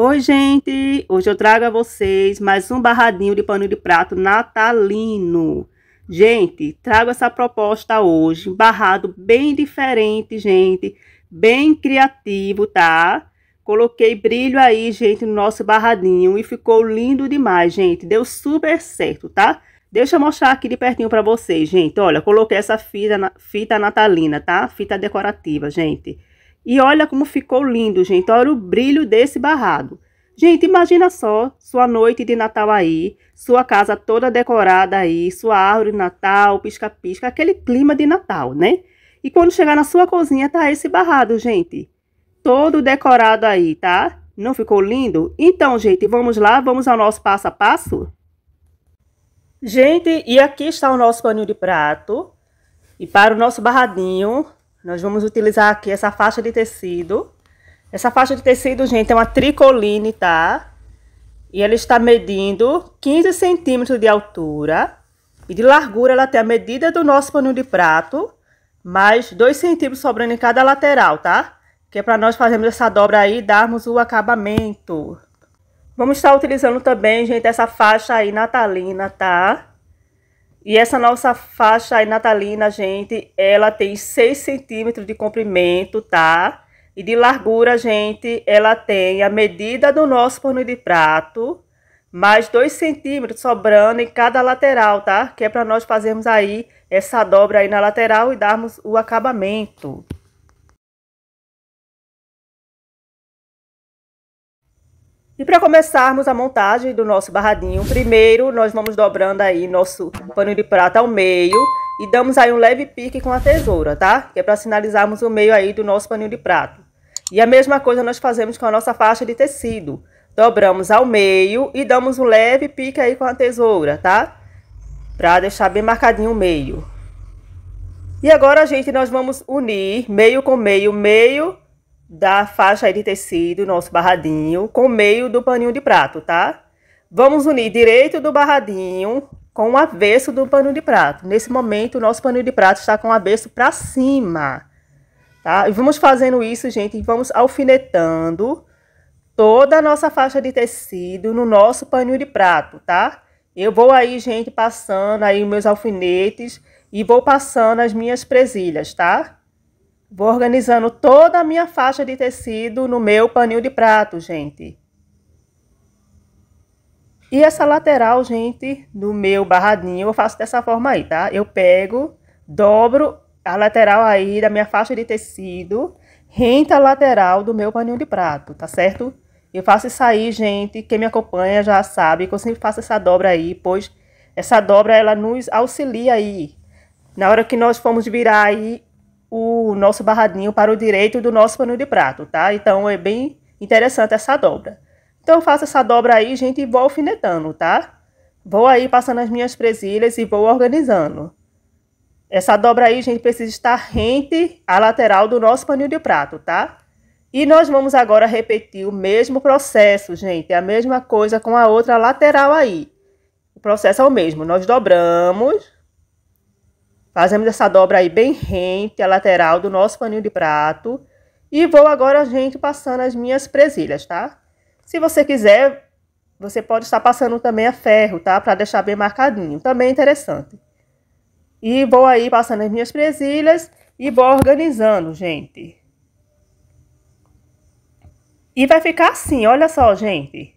Oi, gente! Hoje eu trago a vocês mais um barradinho de pano de prato natalino. Gente, trago essa proposta hoje, barrado bem diferente, gente, bem criativo, tá? Coloquei brilho aí, gente, no nosso barradinho e ficou lindo demais, gente. Deu super certo, tá? Deixa eu mostrar aqui de pertinho para vocês, gente. Olha, coloquei essa fita, fita natalina, tá? Fita decorativa, gente. E olha como ficou lindo, gente. Olha o brilho desse barrado. Gente, imagina só sua noite de Natal aí, sua casa toda decorada aí, sua árvore de Natal, pisca-pisca, aquele clima de Natal, né? E quando chegar na sua cozinha, tá esse barrado, gente. Todo decorado aí, tá? Não ficou lindo? Então, gente, vamos lá, vamos ao nosso passo a passo? Gente, e aqui está o nosso paninho de prato. E para o nosso barradinho, nós vamos utilizar aqui essa faixa de tecido. Essa faixa de tecido, gente, é uma tricoline, tá? E ela está medindo 15 centímetros de altura. E de largura, ela tem a medida do nosso paninho de prato, mais 2 centímetros sobrando em cada lateral, tá? Que é para nós fazermos essa dobra aí e darmos o acabamento. Vamos estar utilizando também, gente, essa faixa aí natalina, tá? E essa nossa faixa aí natalina, gente, ela tem 6 centímetros de comprimento, tá? E de largura, gente, ela tem a medida do nosso forno de prato, mais 2 centímetros sobrando em cada lateral, tá? Que é para nós fazermos aí essa dobra aí na lateral e darmos o acabamento. E para começarmos a montagem do nosso barradinho, primeiro nós vamos dobrando aí nosso pano de prata ao meio e damos aí um leve pique com a tesoura, tá? Que é para sinalizarmos o meio aí do nosso paninho de prato. E a mesma coisa nós fazemos com a nossa faixa de tecido. Dobramos ao meio e damos um leve pique aí com a tesoura, tá? Para deixar bem marcadinho o meio. E agora, gente, nós vamos unir meio com meio, meio da faixa de tecido, nosso barradinho, com meio do paninho de prato, tá? Vamos unir direito do barradinho com o avesso do paninho de prato. Nesse momento, o nosso paninho de prato está com o avesso para cima, tá? E vamos fazendo isso, gente, e vamos alfinetando toda a nossa faixa de tecido no nosso paninho de prato, tá? Eu vou aí, gente, passando aí meus alfinetes e vou passando as minhas presilhas, Tá? Vou organizando toda a minha faixa de tecido no meu paninho de prato, gente. E essa lateral, gente, do meu barradinho, eu faço dessa forma aí, tá? Eu pego, dobro a lateral aí da minha faixa de tecido, renta a lateral do meu paninho de prato, tá certo? Eu faço isso aí, gente, quem me acompanha já sabe que eu sempre faço essa dobra aí, pois essa dobra, ela nos auxilia aí. Na hora que nós formos virar aí o nosso barradinho para o direito do nosso paninho de prato, tá? Então é bem interessante essa dobra. Então eu faço essa dobra aí, gente, e vou alfinetando, tá? Vou aí passando as minhas presilhas e vou organizando. Essa dobra aí, gente, precisa estar rente à lateral do nosso paninho de prato, tá? E nós vamos agora repetir o mesmo processo, gente, a mesma coisa com a outra lateral aí. O processo é o mesmo, nós dobramos Fazemos essa dobra aí bem rente, a lateral do nosso paninho de prato. E vou agora, gente, passando as minhas presilhas, tá? Se você quiser, você pode estar passando também a ferro, tá? Para deixar bem marcadinho, também é interessante. E vou aí passando as minhas presilhas e vou organizando, gente. E vai ficar assim, olha só, gente.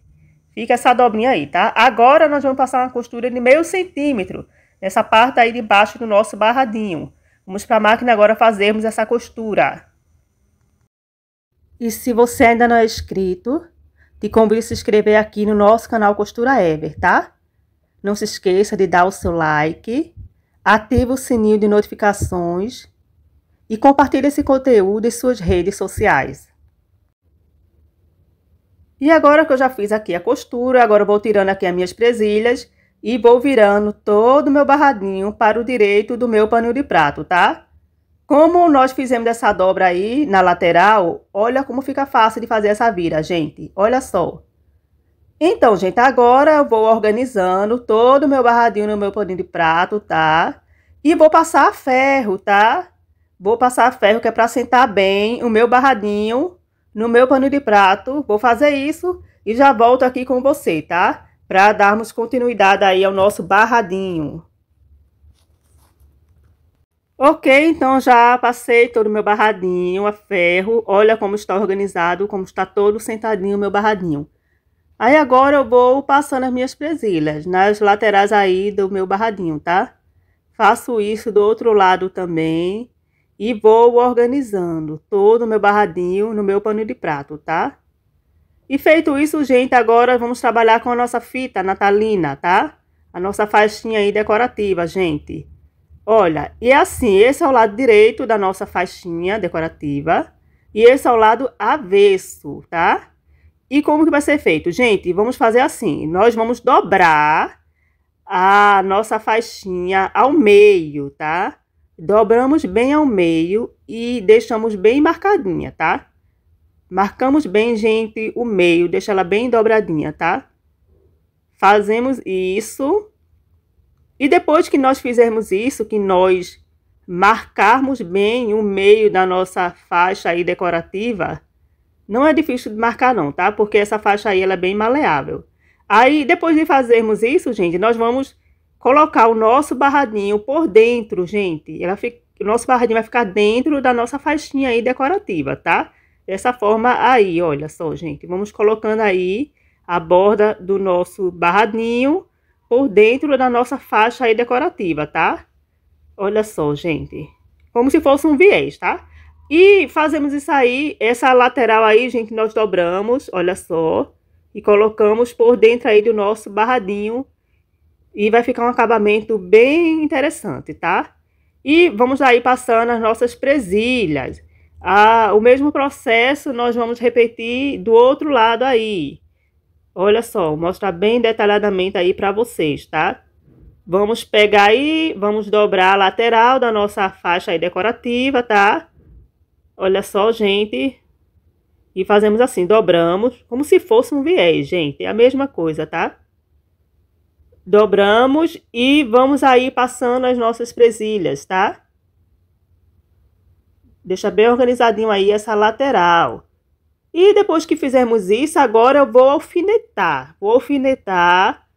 Fica essa dobrinha aí, tá? Agora nós vamos passar uma costura de meio centímetro nessa parte aí de baixo do nosso barradinho. Vamos para a máquina agora fazermos essa costura. E se você ainda não é inscrito, te convido a se inscrever aqui no nosso canal Costura Ever, tá? Não se esqueça de dar o seu like, ativa o sininho de notificações e compartilhe esse conteúdo em suas redes sociais. E agora que eu já fiz aqui a costura, agora eu vou tirando aqui as minhas presilhas e vou virando todo o meu barradinho para o direito do meu paninho de prato, tá? Como nós fizemos essa dobra aí na lateral, olha como fica fácil de fazer essa vira, gente. Olha só. Então, gente, agora eu vou organizando todo o meu barradinho no meu paninho de prato, tá? E vou passar ferro, tá? Vou passar ferro que é para sentar bem o meu barradinho no meu paninho de prato. Vou fazer isso e já volto aqui com você, tá? Tá? para darmos continuidade aí ao nosso barradinho. Ok, então já passei todo o meu barradinho a ferro. Olha como está organizado, como está todo sentadinho o meu barradinho. Aí agora eu vou passando as minhas presilhas nas laterais aí do meu barradinho, tá? Faço isso do outro lado também e vou organizando todo o meu barradinho no meu pano de prato, tá? E feito isso, gente, agora vamos trabalhar com a nossa fita natalina, tá? A nossa faixinha aí decorativa, gente. Olha, e é assim, esse é o lado direito da nossa faixinha decorativa. E esse é o lado avesso, tá? E como que vai ser feito? Gente, vamos fazer assim. Nós vamos dobrar a nossa faixinha ao meio, tá? Dobramos bem ao meio e deixamos bem marcadinha, tá? Marcamos bem, gente, o meio, deixa ela bem dobradinha, tá? Fazemos isso. E depois que nós fizermos isso, que nós marcarmos bem o meio da nossa faixa aí decorativa, não é difícil de marcar não, tá? Porque essa faixa aí ela é bem maleável. Aí depois de fazermos isso, gente, nós vamos colocar o nosso barradinho por dentro, gente. Ela fica, o nosso barradinho vai ficar dentro da nossa faixinha aí decorativa, tá? dessa forma aí, olha só, gente. Vamos colocando aí a borda do nosso barradinho por dentro da nossa faixa aí decorativa, tá? Olha só, gente. Como se fosse um viés, tá? E fazemos isso aí, essa lateral aí, gente, nós dobramos, olha só. E colocamos por dentro aí do nosso barradinho. E vai ficar um acabamento bem interessante, tá? E vamos aí passando as nossas presilhas. Ah, o mesmo processo nós vamos repetir do outro lado aí. Olha só, mostrar bem detalhadamente aí para vocês, tá? Vamos pegar aí, vamos dobrar a lateral da nossa faixa aí decorativa, tá? Olha só, gente. E fazemos assim, dobramos, como se fosse um viés, gente. É a mesma coisa, tá? Dobramos e vamos aí passando as nossas presilhas, tá? Deixa bem organizadinho aí essa lateral. E depois que fizermos isso, agora eu vou alfinetar. Vou alfinetar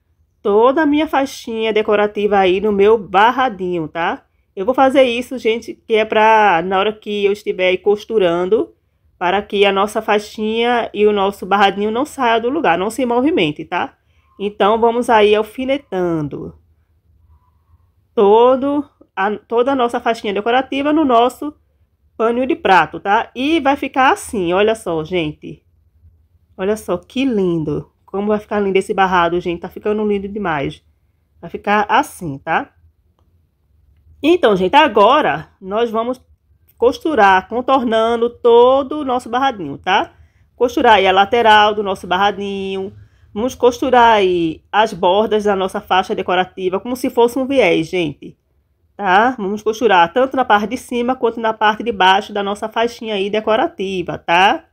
toda a minha faixinha decorativa aí no meu barradinho, tá? Eu vou fazer isso, gente, que é para na hora que eu estiver costurando, para que a nossa faixinha e o nosso barradinho não saia do lugar, não se movimente, tá? Então, vamos aí alfinetando todo a, toda a nossa faixinha decorativa no nosso paninho de prato, tá? E vai ficar assim, olha só, gente. Olha só, que lindo. Como vai ficar lindo esse barrado, gente. Tá ficando lindo demais. Vai ficar assim, tá? Então, gente, agora nós vamos costurar, contornando todo o nosso barradinho, tá? Costurar aí a lateral do nosso barradinho. Vamos costurar aí as bordas da nossa faixa decorativa, como se fosse um viés, gente tá? Vamos costurar tanto na parte de cima quanto na parte de baixo da nossa faixinha aí decorativa, tá?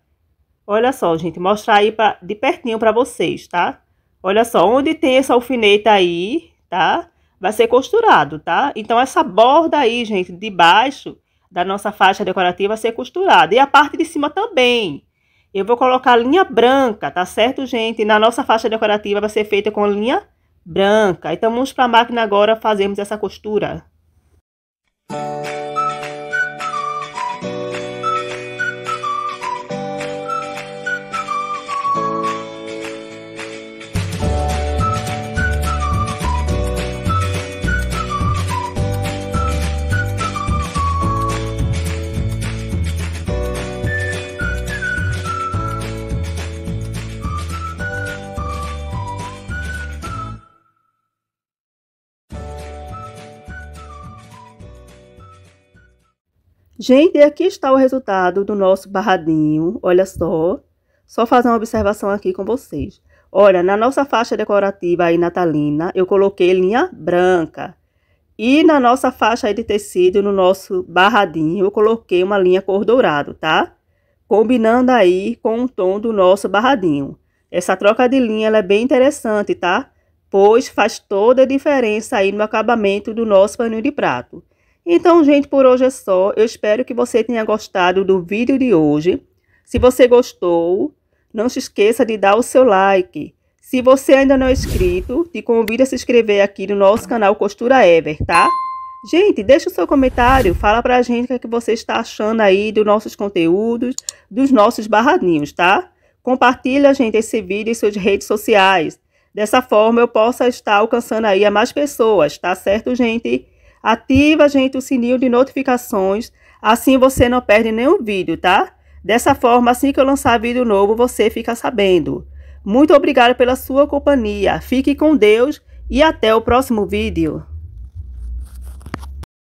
Olha só, gente, mostrar aí pra, de pertinho para vocês, tá? Olha só, onde tem essa alfineta aí, tá? Vai ser costurado, tá? Então, essa borda aí, gente, de baixo da nossa faixa decorativa vai ser costurada. E a parte de cima também. Eu vou colocar linha branca, tá certo, gente? Na nossa faixa decorativa vai ser feita com linha branca. Então, vamos para a máquina agora fazermos essa costura. Thank you. Gente, aqui está o resultado do nosso barradinho, olha só. Só fazer uma observação aqui com vocês. Olha, na nossa faixa decorativa aí natalina, eu coloquei linha branca. E na nossa faixa aí de tecido, no nosso barradinho, eu coloquei uma linha cor dourado, tá? Combinando aí com o tom do nosso barradinho. Essa troca de linha, é bem interessante, tá? Pois faz toda a diferença aí no acabamento do nosso paninho de prato. Então, gente, por hoje é só. Eu espero que você tenha gostado do vídeo de hoje. Se você gostou, não se esqueça de dar o seu like. Se você ainda não é inscrito, te convido a se inscrever aqui no nosso canal Costura Ever, tá? Gente, deixa o seu comentário, fala pra gente o que, é você está achando aí dos nossos conteúdos, dos nossos barradinhos, tá? Compartilha, gente, esse vídeo em suas redes sociais. Dessa forma, eu possa estar alcançando aí a mais pessoas, tá certo, gente? Ativa, gente, o sininho de notificações, assim você não perde nenhum vídeo, tá? Dessa forma, assim que eu lançar vídeo novo, você fica sabendo. Muito obrigada pela sua companhia. Fique com Deus e até o próximo vídeo.